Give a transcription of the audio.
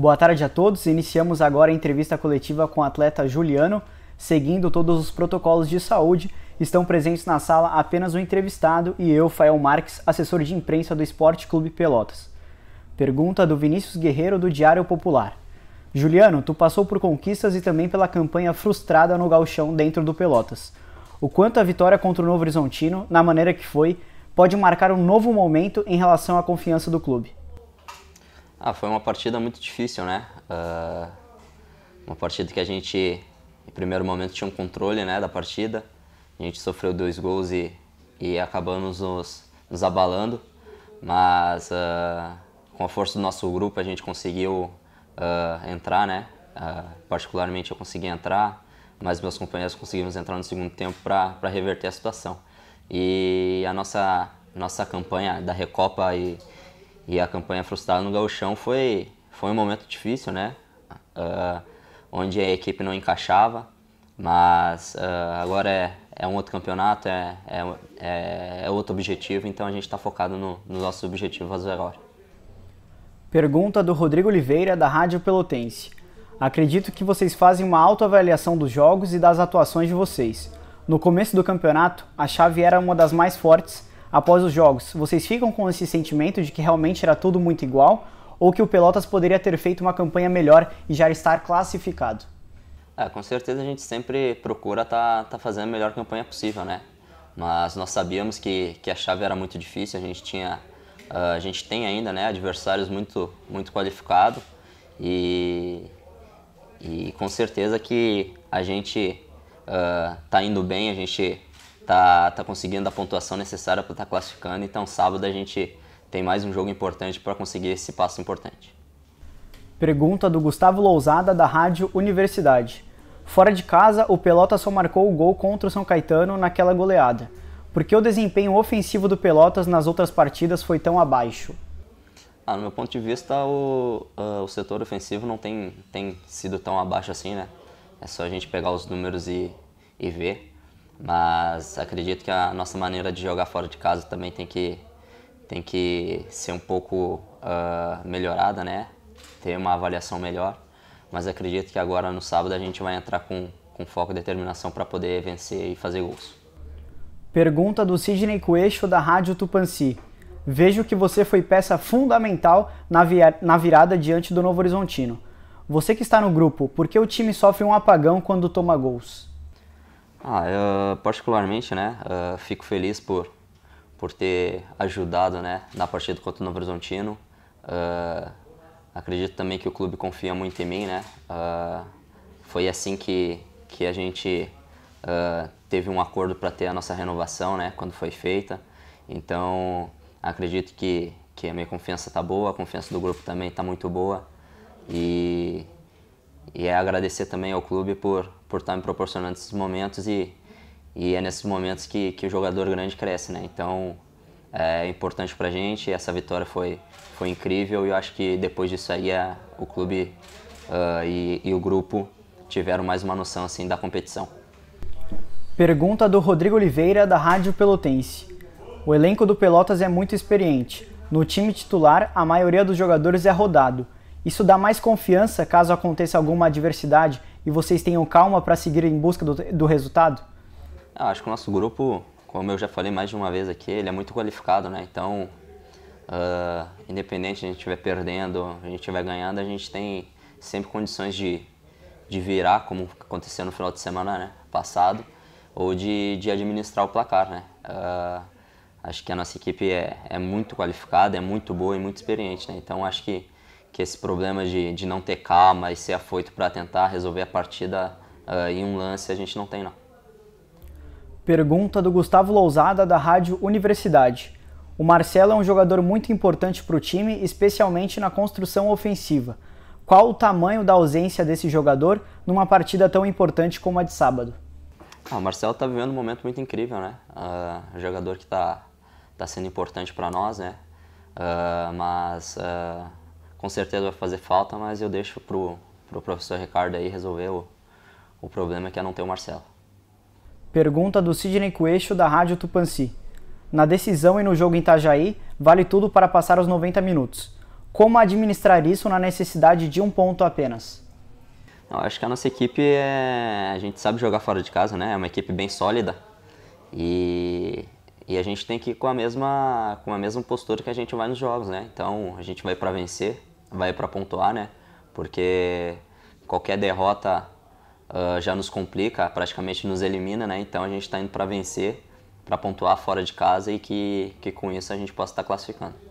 Boa tarde a todos. Iniciamos agora a entrevista coletiva com o atleta Juliano. Seguindo todos os protocolos de saúde, estão presentes na sala apenas o entrevistado e eu, Fael Marques, assessor de imprensa do Esporte Clube Pelotas. Pergunta do Vinícius Guerreiro do Diário Popular. Juliano, tu passou por conquistas e também pela campanha frustrada no galchão dentro do Pelotas. O quanto a vitória contra o Novo Horizontino, na maneira que foi, pode marcar um novo momento em relação à confiança do clube? Ah, foi uma partida muito difícil, né? Uh, uma partida que a gente, em primeiro momento, tinha um controle né, da partida. A gente sofreu dois gols e, e acabamos nos, nos abalando. Mas uh, com a força do nosso grupo a gente conseguiu uh, entrar, né? particularmente eu consegui entrar, mas meus companheiros conseguimos entrar no segundo tempo para reverter a situação. E a nossa, nossa campanha da Recopa e e a campanha frustrada no Gauchão foi, foi um momento difícil, né? Uh, onde a equipe não encaixava, mas uh, agora é, é um outro campeonato, é, é, é, é outro objetivo, então a gente está focado no, no nosso objetivo Azuerori. Pergunta do Rodrigo Oliveira, da Rádio Pelotense. Acredito que vocês fazem uma autoavaliação dos jogos e das atuações de vocês. No começo do campeonato, a chave era uma das mais fortes, após os jogos, vocês ficam com esse sentimento de que realmente era tudo muito igual ou que o Pelotas poderia ter feito uma campanha melhor e já estar classificado? É, com certeza a gente sempre procura estar tá, tá fazendo a melhor campanha possível, né? Mas nós sabíamos que, que a chave era muito difícil, a gente tinha, ah, a gente tem ainda, né, adversários muito muito qualificados e e com certeza que a gente está ah, uh, indo bem, a gente tá, tá conseguindo a pontuação necessária para estar tá classificando. Então, sábado a gente tem mais um jogo importante para conseguir esse passo importante. Pergunta do Gustavo Lousada, da Rádio Universidade. Fora de casa, o Pelotas só marcou o gol contra o São Caetano naquela goleada. Por que o desempenho ofensivo do Pelotas nas outras partidas foi tão abaixo? Ah, no meu ponto de vista, o, uh, o setor ofensivo não tem, tem sido tão abaixo assim, né? É só a gente pegar os números e, e ver. Mas acredito que a nossa maneira de jogar fora de casa também tem que, tem que ser um pouco uh, melhorada, né? Ter uma avaliação melhor. Mas acredito que agora no sábado a gente vai entrar com, com foco e determinação para poder vencer e fazer gols. Pergunta do Sidney Coelho da Rádio Tupanci. Vejo que você foi peça fundamental na, na virada diante do Novo Horizontino. Você que está no grupo, por que o time sofre um apagão quando toma gols? Ah, eu, particularmente, né, uh, fico feliz por, por ter ajudado, né, na partida contra o Novo Horizontino. Uh, acredito também que o clube confia muito em mim, né. Uh, foi assim que, que a gente teve um acordo para ter a nossa renovação, né, quando foi feita. Então, acredito que, que a minha confiança está boa, a confiança do grupo também está muito boa. E e é agradecer também ao clube por por estar tá me proporcionando esses momentos e e é nesses momentos que, que o jogador grande cresce, né? Então é importante para gente. Essa vitória foi foi incrível e eu acho que depois disso aí o clube uh, e, e o grupo tiveram mais uma noção assim da competição. Pergunta do Rodrigo Oliveira da Rádio Pelotense. O elenco do Pelotas é muito experiente. No time titular, a maioria dos jogadores é rodado. Isso dá mais confiança caso aconteça alguma adversidade e vocês tenham calma para seguir em busca do, do resultado? Eu ah, acho que o nosso grupo, como eu já falei mais de uma vez aqui, ele é muito qualificado, né? Então, uh, independente se a gente estiver perdendo, a gente estiver ganhando, a gente tem sempre condições de, de virar, como aconteceu no final de semana né? passado, ou de, de administrar o placar, né? Uh, acho que a nossa equipe é, é muito qualificada, é muito boa e muito experiente, né? Então, acho que que esse problema de, de não ter calma e ser afoito para tentar resolver a partida uh, em um lance a gente não tem, não. Pergunta do Gustavo Lousada, da Rádio Universidade. O Marcelo é um jogador muito importante para o time, especialmente na construção ofensiva. Qual o tamanho da ausência desse jogador numa partida tão importante como a de sábado? Ah, o Marcelo está vivendo um momento muito incrível, né? Uh, jogador que está tá sendo importante para nós, né? Uh, mas uh, com certeza vai fazer falta, mas eu deixo pro, pro professor Ricardo aí resolver o, o problema que é não ter o Marcelo. Pergunta do Sidney Coelho da Rádio Tupanci. Na decisão e no jogo em Itajaí, vale tudo para passar os 90 minutos. Como administrar isso na necessidade de um ponto apenas? Eu acho que a nossa equipe é... a gente sabe jogar fora de casa, né? É uma equipe bem sólida. E e a gente tem que ir com a mesma, com a mesma postura que a gente vai nos jogos, né? Então a gente vai para vencer, vai para pontuar, né? Porque qualquer derrota uh, já nos complica, praticamente nos elimina, né? Então a gente está indo para vencer, para pontuar fora de casa e que, que com isso a gente possa estar tá classificando.